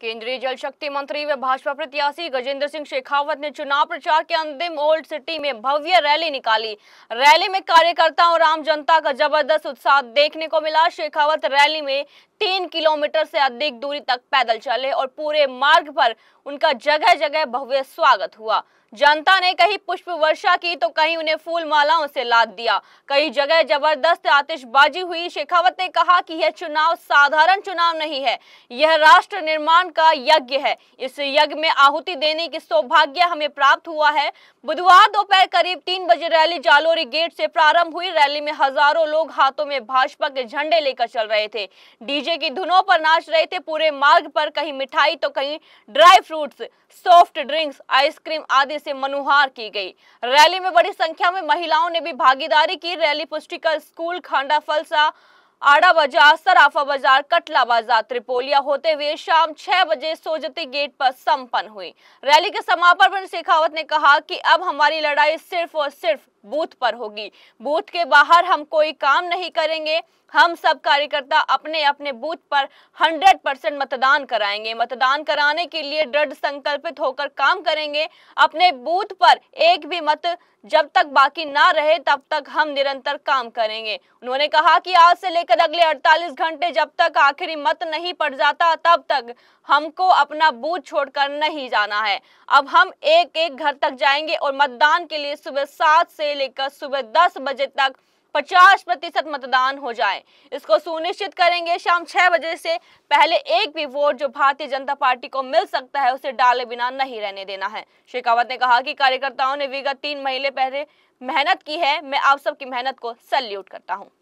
केंद्रीय जल शक्ति मंत्री व भाजपा प्रत्याशी गजेंद्र सिंह शेखावत ने चुनाव प्रचार के अंतिम ओल्ड सिटी में भव्य रैली निकाली रैली में कार्यकर्ता और आम जनता का जबरदस्त उत्साह देखने को मिला शेखावत रैली में तीन किलोमीटर से अधिक दूरी तक पैदल चले और पूरे मार्ग पर उनका जगह जगह भव्य स्वागत हुआ जनता ने कहीं पुष्प वर्षा की तो कहीं उन्हें फूल मालाओं से लाद दिया कई जगह जबरदस्त आतिशबाजी हुई शेखावत ने कहा कि यह चुनाव साधारण चुनाव नहीं है यह राष्ट्र निर्माण भगवान का यज्ञ है इस यज्ञ में आहुति देने की सौभाग्य हमें प्राप्त हुआ है बुधवार दोपहर करीब तीन बजे रैली जालोरी गेट से प्रारंभ हुई रैली में हजारों लोग हाथों में भाजपा के झंडे लेकर चल रहे थे डीजे की धुनों पर नाच रहे थे पूरे मार्ग पर कहीं मिठाई तो कहीं dry fruits soft drinks ice cream आदि से मनुहार की गई रैली में बड़ी संख्या में महिलाओं ने भी भागीदारी की रैली पुष्टिकल स्कूल खांडा फलसा आड़ा बाजार सराफा बाजार कटला बाजार त्रिपोलिया होते हुए शाम छह बजे सोजती गेट पर संपन्न हुई रैली के समापन पर शेखावत ने कहा कि अब हमारी लड़ाई सिर्फ और सिर्फ बूथ पर होगी बूथ के बाहर हम कोई काम नहीं करेंगे हम सब कार्यकर्ता अपने अपने बूथ पर 100 परसेंट मतदान कराएंगे मतदान कराने के लिए दृढ़ संकल्पित होकर काम करेंगे अपने बूथ पर एक भी मत जब तक बाकी ना रहे तब तक हम निरंतर काम करेंगे उन्होंने कहा कि आज से लेकर अगले 48 घंटे जब तक आखिरी मत नहीं पड़ जाता तब तक हमको अपना बूथ छोड़कर नहीं जाना है अब हम एक एक घर तक जाएंगे और मतदान के लिए सुबह सात से लेकर सुबह दस बजे तक 50 प्रतिशत मतदान हो जाए इसको सुनिश्चित करेंगे शाम 6 बजे से पहले एक भी वोट जो भारतीय जनता पार्टी को मिल सकता है उसे डाले बिना नहीं रहने देना है शेखावत ने कहा कि कार्यकर्ताओं ने विगत तीन महीने पहले मेहनत की है मैं आप सबकी मेहनत को सल्यूट करता हूँ